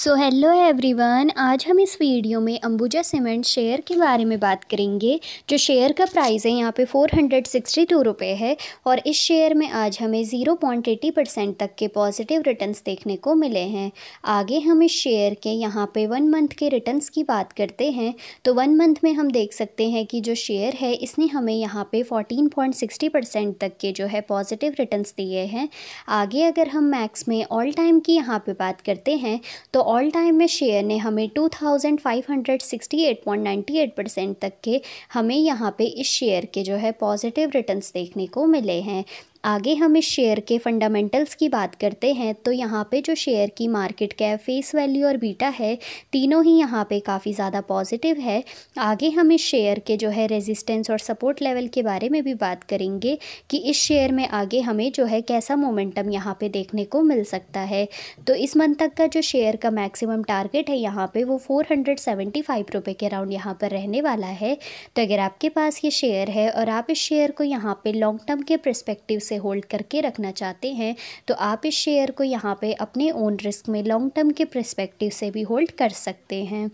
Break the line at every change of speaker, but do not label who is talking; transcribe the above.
so hello everyone आज हम इस वीडियो में अंबुजा सीमेंट शेयर के बारे में बात करेंगे जो शेयर का प्राइस है यहाँ पे फोर हंड्रेड सिक्सटी टू रुपये है और इस शेयर में आज हमें ज़ीरो पॉइंट एटी परसेंट तक के पॉजिटिव रिटर्न्स देखने को मिले हैं आगे हम इस शेयर के यहाँ पे वन मंथ के रिटर्न्स की बात करते हैं तो वन मंथ में हम देख सकते हैं कि जो शेयर है इसने हमें यहाँ पर फोर्टीन पॉइंट सिक्सटी परसेंट तक के जो है पॉजिटिव रिटर्न दिए हैं आगे अगर हम मैक्स में ऑल टाइम की यहाँ पर बात करते हैं तो ऑल टाइम में शेयर ने हमें 2568.98 परसेंट तक के हमें यहाँ पे इस शेयर के जो है पॉजिटिव रिटर्न्स देखने को मिले हैं आगे हम इस शेयर के फंडामेंटल्स की बात करते हैं तो यहाँ पे जो शेयर की मार्केट कैप फेस वैल्यू और बीटा है तीनों ही यहाँ पे काफ़ी ज़्यादा पॉजिटिव है आगे हम इस शेयर के जो है रेजिस्टेंस और सपोर्ट लेवल के बारे में भी बात करेंगे कि इस शेयर में आगे हमें जो है कैसा मोमेंटम यहाँ पे देखने को मिल सकता है तो इस मंथ तक का जो शेयर का मैक्सिमम टारगेट है यहाँ पर वो फोर हंड्रेड सेवेंटी फाइव रुपये के अराउंड यहाँ पर रहने वाला है तो अगर आपके पास ये शेयर है और आप इस शेयर को यहाँ पर लॉन्ग टर्म के प्रस्पेक्टिव इसे होल्ड करके रखना चाहते हैं तो आप इस शेयर को यहाँ पे अपने ओन रिस्क में लॉन्ग टर्म के प्रस्पेक्टिव से भी होल्ड कर सकते हैं